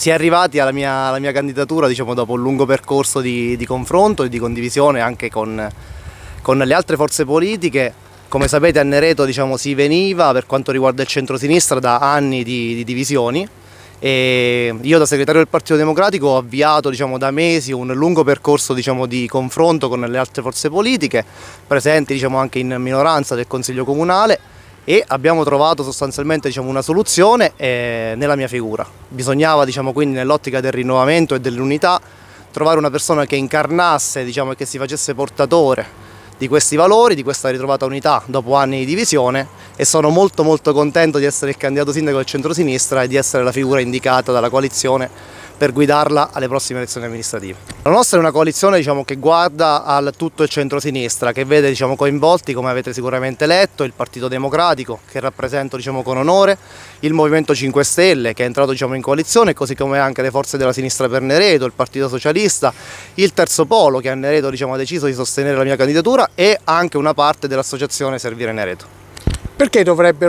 si è arrivati alla mia, alla mia candidatura diciamo, dopo un lungo percorso di, di, confronto e di condivisione anche con, con le altre forze politiche. Come sapete a Nereto diciamo, si veniva per quanto riguarda il centro-sinistra da anni di, di divisioni e io da segretario del Partito Democratico ho avviato diciamo, da mesi un lungo percorso diciamo, di confronto con le altre forze politiche, presenti diciamo, anche in minoranza del Consiglio Comunale e abbiamo trovato sostanzialmente diciamo, una soluzione eh, nella mia figura. Bisognava diciamo, quindi nell'ottica del rinnovamento e dell'unità trovare una persona che incarnasse diciamo, e che si facesse portatore di questi valori, di questa ritrovata unità dopo anni di divisione e sono molto molto contento di essere il candidato sindaco del centro-sinistra e di essere la figura indicata dalla coalizione per guidarla alle prossime elezioni amministrative. La nostra è una coalizione diciamo, che guarda al tutto il centro-sinistra, che vede diciamo, coinvolti, come avete sicuramente letto, il Partito Democratico, che rappresento diciamo, con onore, il Movimento 5 Stelle, che è entrato diciamo, in coalizione, così come anche le forze della sinistra per Neredo, il Partito Socialista, il Terzo Polo, che a Nereto diciamo, ha deciso di sostenere la mia candidatura, e anche una parte dell'associazione Servire Neredo. Perché dovrebbero